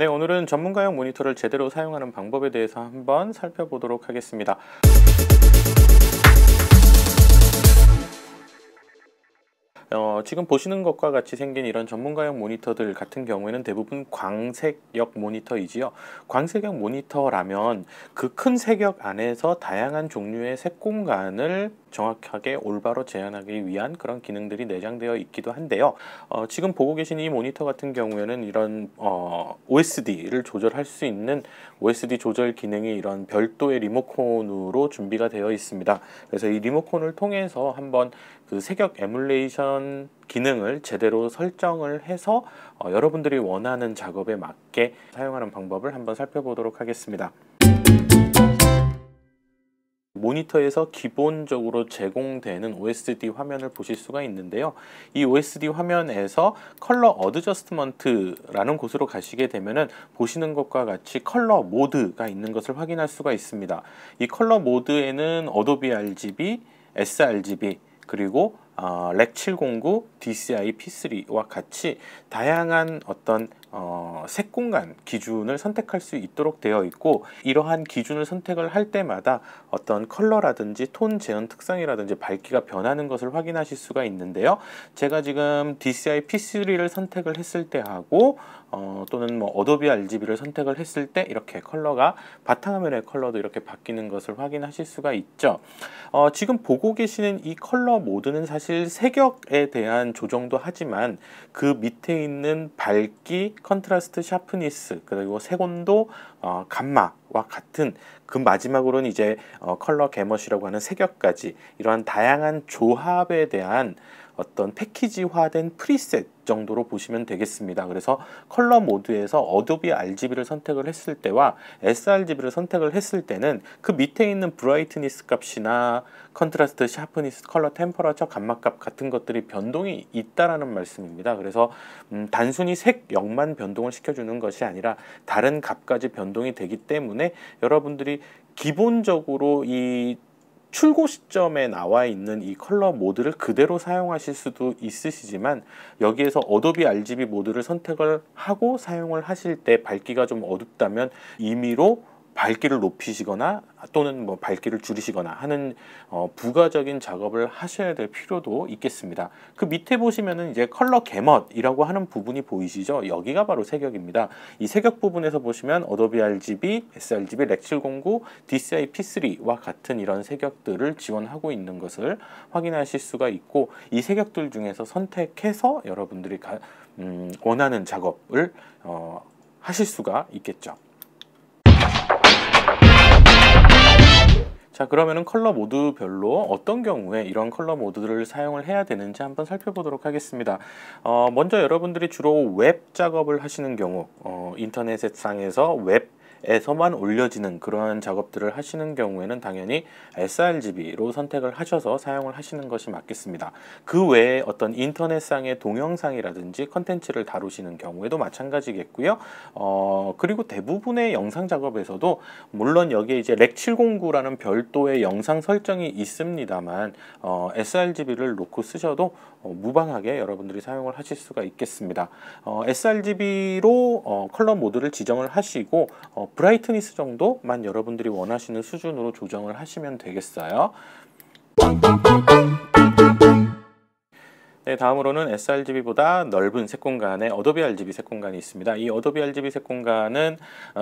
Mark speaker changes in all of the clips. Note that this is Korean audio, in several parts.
Speaker 1: 네, 오늘은 전문가용 모니터를 제대로 사용하는 방법에 대해서 한번 살펴보도록 하겠습니다. 어, 지금 보시는 것과 같이 생긴 이런 전문가용 모니터들 같은 경우에는 대부분 광색역 모니터이지요. 광색역 모니터라면 그 큰 색역 안에서 다양한 종류의 색 공간을 정확하게 올바로 재현하기 위한 그런 기능들이 내장되어 있기도 한데요. 어, 지금 보고 계신 이 모니터 같은 경우에는 이런 어, OSD를 조절할 수 있는 OSD 조절 기능이 이런 별도의 리모컨으로 준비가 되어 있습니다. 그래서 이 리모컨을 통해서 한번 그 색역 에뮬레이션 기능을 제대로 설정을 해서 어, 여러분들이 원하는 작업에 맞게 사용하는 방법을 한번 살펴보도록 하겠습니다. 모니터에서 기본적으로 제공되는 OSD 화면을 보실 수가 있는데요. 이 OSD 화면에서 컬러 어드저스트먼트라는 곳으로 가시게 되면은 보시는 것과 같이 컬러 모드가 있는 것을 확인할 수가 있습니다. 이 컬러 모드에는 어도비 RGB, sRGB, 그리고 어, 아, 렉709 DCI P3와 같이 다양한 어떤 어, 색공간 기준을 선택할 수 있도록 되어 있고 이러한 기준을 선택을 할 때마다 어떤 컬러라든지 톤 재현 특성이라든지 밝기가 변하는 것을 확인하실 수가 있는데요. 제가 지금 DCI P3를 선택을 했을 때 하고 어, 또는 뭐 어도비 RGB를 선택을 했을 때 이렇게 컬러가 바탕화면의 컬러도 이렇게 바뀌는 것을 확인하실 수가 있죠. 어, 지금 보고 계시는 이 컬러 모드는 사실 색역에 대한 조정도 하지만 그 밑에 있는 밝기, 컨트라스트 샤프니스 그리고 색온도 어, 감마와 같은 그 마지막으로는 이제 어, 컬러 개머시라고 하는 색역까지 이러한 다양한 조합에 대한 어떤 패키지화된 프리셋 정도로 보시면 되겠습니다. 그래서 컬러 모드에서 어도비 RGB를 선택을 했을 때와 sRGB를 선택을 했을 때는 그 밑에 있는 브라이트니스 값이나 컨트라스트, 샤프니스, 컬러 템퍼러처, 감마값 같은 것들이 변동이 있다라는 말씀입니다. 그래서 음, 단순히 색 역만 변동을 시켜주는 것이 아니라 다른 값까지 변동이 되기 때문에 여러분들이 기본적으로 이 출고 시점에 나와 있는 이 컬러 모드를 그대로 사용하실 수도 있으시지만 여기에서 어도비 RGB 모드를 선택을 하고 사용을 하실 때 밝기가 좀 어둡다면 임의로 밝기를 높이시거나 또는 뭐 밝기를 줄이시거나 하는 어, 부가적인 작업을 하셔야 될 필요도 있겠습니다. 그 밑에 보시면은 이제 컬러 개멋이라고 하는 부분이 보이시죠? 여기가 바로 색역입니다. 이 색역 부분에서 보시면 어도비 RGB, sRGB, 렉709, DCI P3와 같은 이런 색역들을 지원하고 있는 것을 확인하실 수가 있고 이 색역들 중에서 선택해서 여러분들이 가, 음, 원하는 작업을 어, 하실 수가 있겠죠. 자 그러면은 컬러 모드별로 어떤 경우에 이런 컬러 모드를 사용을 해야 되는지 한번 살펴보도록 하겠습니다 어, 먼저 여러분들이 주로 웹 작업을 하시는 경우 어, 인터넷상에서 웹 에서만 올려지는 그러한 작업들을 하시는 경우에는 당연히 sRGB로 선택을 하셔서 사용을 하시는 것이 맞겠습니다. 그 외에 어떤 인터넷상의 동영상이라든지 컨텐츠를 다루시는 경우에도 마찬가지겠고요. 어, 그리고 대부분의 영상 작업에서도 물론 여기에 이제 렉 709라는 별도의 영상 설정이 있습니다만 어, sRGB를 놓고 쓰셔도 어, 무방하게 여러분들이 사용을 하실 수가 있겠습니다. 어, sRGB로 어, 컬러 모드를 지정을 하시고 어, 브라이트니스 정도만 여러분들이 원하시는 수준으로 조정을 하시면 되겠어요. 네, 다음으로는 sRGB보다 넓은 색 공간에 어도비 RGB 색 공간이 있습니다. 이 어도비 RGB 색 공간은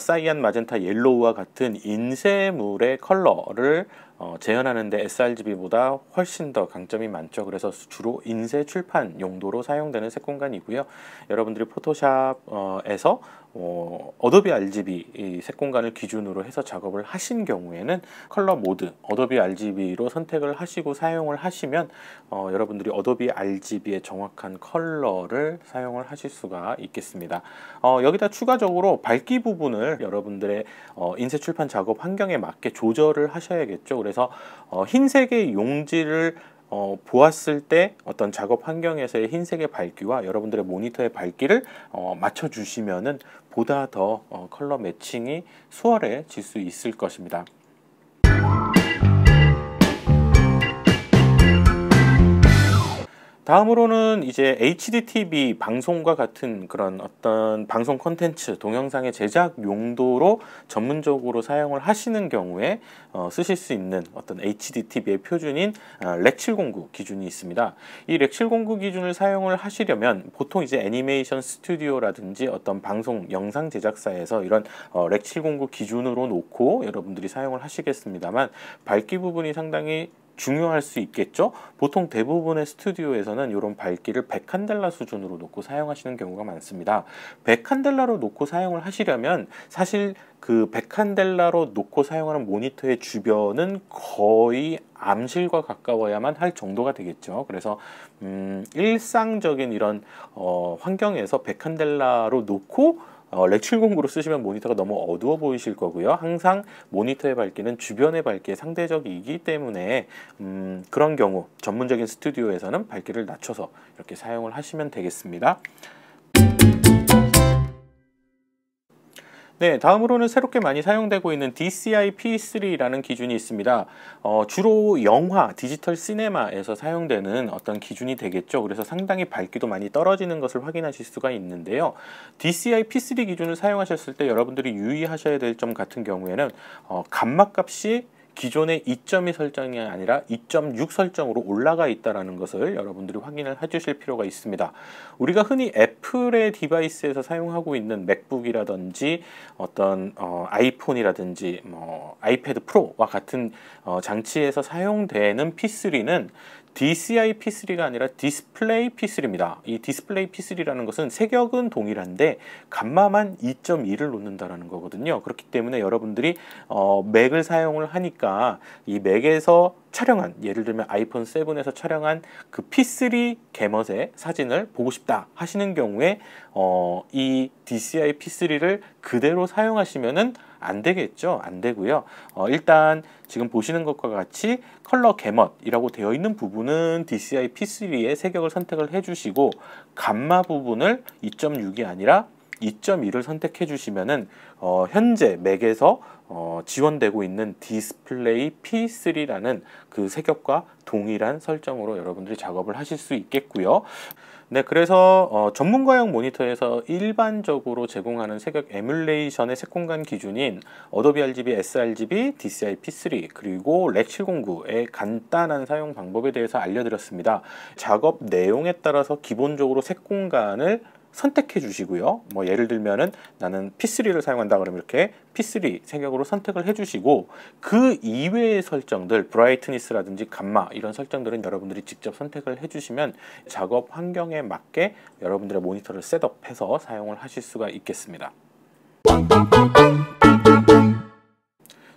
Speaker 1: 사이안, 마젠타, 옐로우와 같은 인쇄물의 컬러를 어, 재현하는데 sRGB보다 훨씬 더 강점이 많죠. 그래서 주로 인쇄 출판 용도로 사용되는 색공간이고요. 여러분들이 포토샵에서 어, 어도비 RGB 색공간을 기준으로 해서 작업을 하신 경우에는 컬러 모드 어도비 RGB로 선택을 하시고 사용을 하시면 어, 여러분들이 어도비 RGB의 정확한 컬러를 사용을 하실 수가 있겠습니다. 어, 여기다 추가적으로 밝기 부분을 여러분들의 어, 인쇄 출판 작업 환경에 맞게 조절을 하셔야겠죠. 그래서 어, 흰색의 용지를 어, 보았을 때 어떤 작업 환경에서의 흰색의 밝기와 여러분들의 모니터의 밝기를 어, 맞춰주시면 보다 더 어, 컬러 매칭이 수월해질 수 있을 것입니다. 다음으로는 이제 HDTV 방송과 같은 그런 어떤 방송 콘텐츠 동영상의 제작 용도로 전문적으로 사용을 하시는 경우에 어, 쓰실 수 있는 어떤 HDTV의 표준인 아, 렉709 기준이 있습니다. 이 렉709 기준을 사용을 하시려면 보통 이제 애니메이션 스튜디오라든지 어떤 방송 영상 제작사에서 이런 어, 렉709 기준으로 놓고 여러분들이 사용을 하시겠습니다만 밝기 부분이 상당히 중요할 수 있겠죠? 보통 대부분의 스튜디오에서는 이런 밝기를 100칸델라 수준으로 놓고 사용하시는 경우가 많습니다. 100칸델라로 놓고 사용을 하시려면 사실 그 100칸델라로 놓고 사용하는 모니터의 주변은 거의 암실과 가까워야만 할 정도가 되겠죠. 그래서 음, 일상적인 이런 어, 환경에서 100칸델라로 놓고 어, 렉709로 쓰시면 모니터가 너무 어두워 보이실 거고요. 항상 모니터의 밝기는 주변의 밝기에 상대적이기 때문에 음, 그런 경우 전문적인 스튜디오에서는 밝기를 낮춰서 이렇게 사용을 하시면 되겠습니다. 네, 다음으로는 새롭게 많이 사용되고 있는 DCI P3라는 기준이 있습니다. 어, 주로 영화, 디지털 시네마에서 사용되는 어떤 기준이 되겠죠. 그래서 상당히 밝기도 많이 떨어지는 것을 확인하실 수가 있는데요. DCI P3 기준을 사용하셨을 때 여러분들이 유의하셔야 될 점 같은 경우에는 어, 감막값이 기존의 2.2 설정이 아니라 2.6 설정으로 올라가 있다는 것을 여러분들이 확인을 해주실 필요가 있습니다. 우리가 흔히 애플의 디바이스에서 사용하고 있는 맥북이라든지 어떤 어, 아이폰이라든지 뭐 아이패드 프로와 같은 어, 장치에서 사용되는 P3는 DCI P3가 아니라 디스플레이 P3입니다. 이 디스플레이 P3라는 것은 색역은 동일한데 감마만 2.2를 놓는다라는 거거든요. 그렇기 때문에 여러분들이 어, 맥을 사용을 하니까 이 맥에서 촬영한 예를 들면 아이폰 7에서 촬영한 그 P3 개멋의 사진을 보고 싶다 하시는 경우에 어, 이 DCI P3를 그대로 사용하시면은 안 되겠죠? 안 되고요. 어, 일단 지금 보시는 것과 같이 컬러 개멋이라고 되어 있는 부분은 DCI P3의 색역을 선택을 해주시고 감마 부분을 2.6이 아니라 2.2를 선택해 주시면은 어, 현재 맥에서 어, 지원되고 있는 디스플레이 P3라는 그 색역과 동일한 설정으로 여러분들이 작업을 하실 수 있겠고요. 네, 그래서 어, 전문가용 모니터에서 일반적으로 제공하는 색역 에뮬레이션의 색공간 기준인 어도비 RGB, sRGB, DCI-P3 그리고 렉 709의 간단한 사용 방법에 대해서 알려드렸습니다. 작업 내용에 따라서 기본적으로 색공간을 선택해 주시고요. 뭐 예를 들면은 나는 P3를 사용한다 그러면 이렇게 P3 생각으로 선택을 해 주시고 그 이외의 설정들 브라이트니스라든지 감마 이런 설정들은 여러분들이 직접 선택을 해 주시면 작업 환경에 맞게 여러분들의 모니터를 셋업해서 사용을 하실 수가 있겠습니다.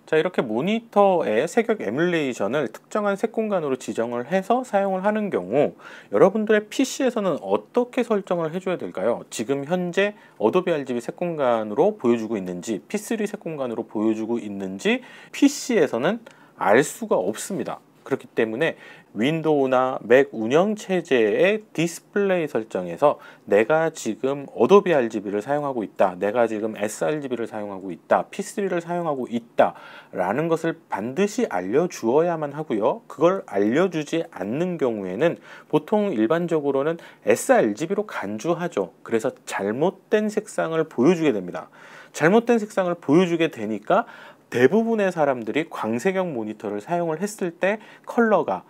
Speaker 1: 자 이렇게 모니터의 색역 에뮬레이션을 특정한 색 공간으로 지정을 해서 사용을 하는 경우 여러분들의 PC에서는 어떻게 설정을 해줘야 될까요? 지금 현재 어도비 RGB 색 공간으로 보여주고 있는지 P3 색 공간으로 보여주고 있는지 PC에서는 알 수가 없습니다. 그렇기 때문에 윈도우나 맥 운영체제의 디스플레이 설정에서 내가 지금 어도비 RGB를 사용하고 있다, 내가 지금 sRGB를 사용하고 있다, P3를 사용하고 있다 라는 것을 반드시 알려주어야만 하고요. 그걸 알려주지 않는 경우에는 보통 일반적으로는 sRGB로 간주하죠. 그래서 잘못된 색상을 보여주게 됩니다. 잘못된 색상을 보여주게 되니까 대부분의 사람들이 광색형 모니터를 사용을 했을 때 컬러가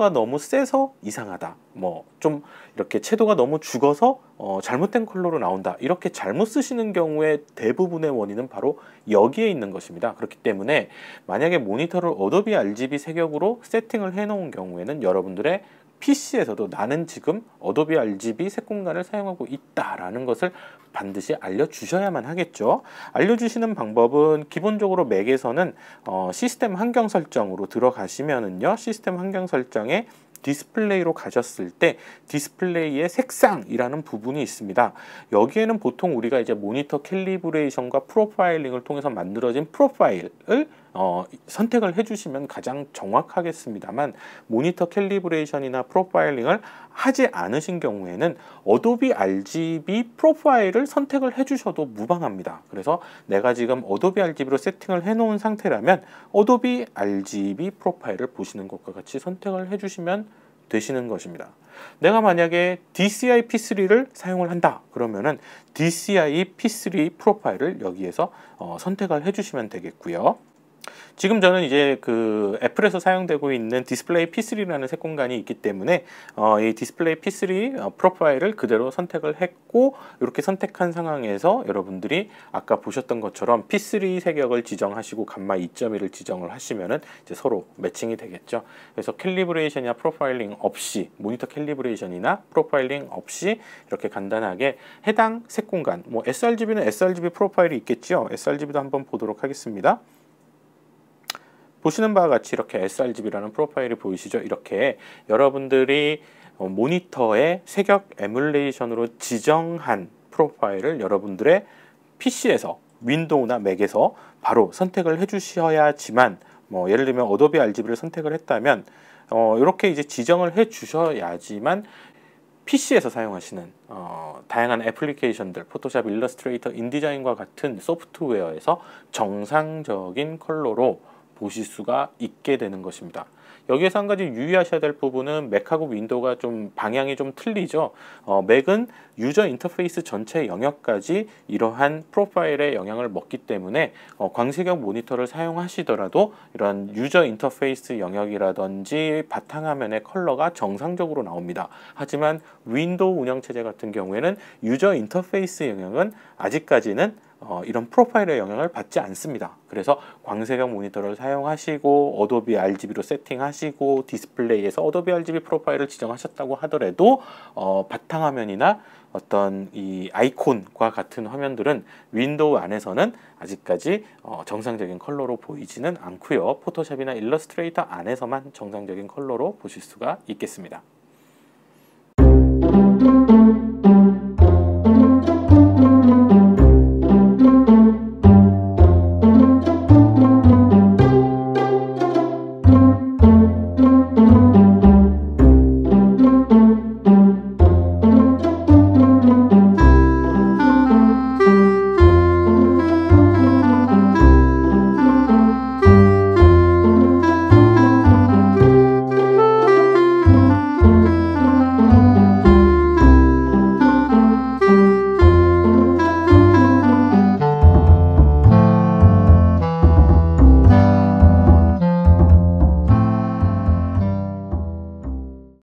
Speaker 1: 채도가 너무 세서 이상하다. 뭐 좀 이렇게 채도가 너무 죽어서 어 잘못된 컬러로 나온다. 이렇게 잘못 쓰시는 경우에 대부분의 원인은 바로 여기에 있는 것입니다. 그렇기 때문에 만약에 모니터를 어도비 RGB 색역으로 세팅을 해 놓은 경우에는 여러분들의 PC에서도 나는 지금 어도비 RGB 색 공간을 사용하고 있다라는 것을 반드시 알려주셔야만 하겠죠. 알려주시는 방법은 기본적으로 맥에서는 어, 시스템 환경 설정으로 들어가시면은요. 시스템 환경 설정에 디스플레이로 가셨을 때 디스플레이의 색상이라는 부분이 있습니다. 여기에는 보통 우리가 이제 모니터 캘리브레이션과 프로파일링을 통해서 만들어진 프로파일을 어, 선택을 해주시면 가장 정확하겠습니다만 모니터 캘리브레이션이나 프로파일링을 하지 않으신 경우에는 어도비 RGB 프로파일을 선택을 해주셔도 무방합니다. 그래서 내가 지금 어도비 RGB로 세팅을 해놓은 상태라면 어도비 RGB 프로파일을 보시는 것과 같이 선택을 해주시면 되시는 것입니다. 내가 만약에 DCI P3를 사용을 한다 그러면은 DCI P3 프로파일을 여기에서 어, 선택을 해주시면 되겠고요. 지금 저는 이제 그 애플에서 사용되고 있는 디스플레이 P3라는 색 공간이 있기 때문에 어, 이 디스플레이 P3 어, 프로파일을 그대로 선택을 했고 이렇게 선택한 상황에서 여러분들이 아까 보셨던 것처럼 P3 색역을 지정하시고 감마 2.1을 지정을 하시면은 이제 서로 매칭이 되겠죠. 그래서 캘리브레이션이나 프로파일링 없이 모니터 캘리브레이션이나 프로파일링 없이 이렇게 간단하게 해당 색 공간 뭐 sRGB는 sRGB 프로파일이 있겠죠. sRGB도 한번 보도록 하겠습니다. 보시는 바와 같이 이렇게 sRGB라는 프로파일이 보이시죠? 이렇게 여러분들이 어, 모니터에 색역 에뮬레이션으로 지정한 프로파일을 여러분들의 PC에서 윈도우나 맥에서 바로 선택을 해주셔야지만 뭐 예를 들면 어도비 RGB를 선택을 했다면 어, 이렇게 이제 지정을 해주셔야지만 PC에서 사용하시는 어, 다양한 애플리케이션들, 포토샵, 일러스트레이터, 인디자인과 같은 소프트웨어에서 정상적인 컬러로 보실 수가 있게 되는 것입니다. 여기에서 한 가지 유의하셔야 될 부분은 맥하고 윈도우가 좀 방향이 좀 틀리죠. 어, 맥은 유저 인터페이스 전체 영역까지 이러한 프로파일의 영향을 먹기 때문에 어, 광세경 모니터를 사용하시더라도 이러한 유저 인터페이스 영역이라든지 바탕화면의 컬러가 정상적으로 나옵니다. 하지만 윈도우 운영체제 같은 경우에는 유저 인터페이스 영역은 아직까지는 어, 이런 프로파일의 영향을 받지 않습니다. 그래서 광세형 모니터를 사용하시고 어도비 RGB로 세팅하시고 디스플레이에서 어도비 RGB 프로파일을 지정하셨다고 하더라도 어, 바탕화면이나 어떤 이 아이콘과 같은 화면들은 윈도우 안에서는 아직까지 어, 정상적인 컬러로 보이지는 않고요. 포토샵이나 일러스트레이터 안에서만 정상적인 컬러로 보실 수가 있겠습니다.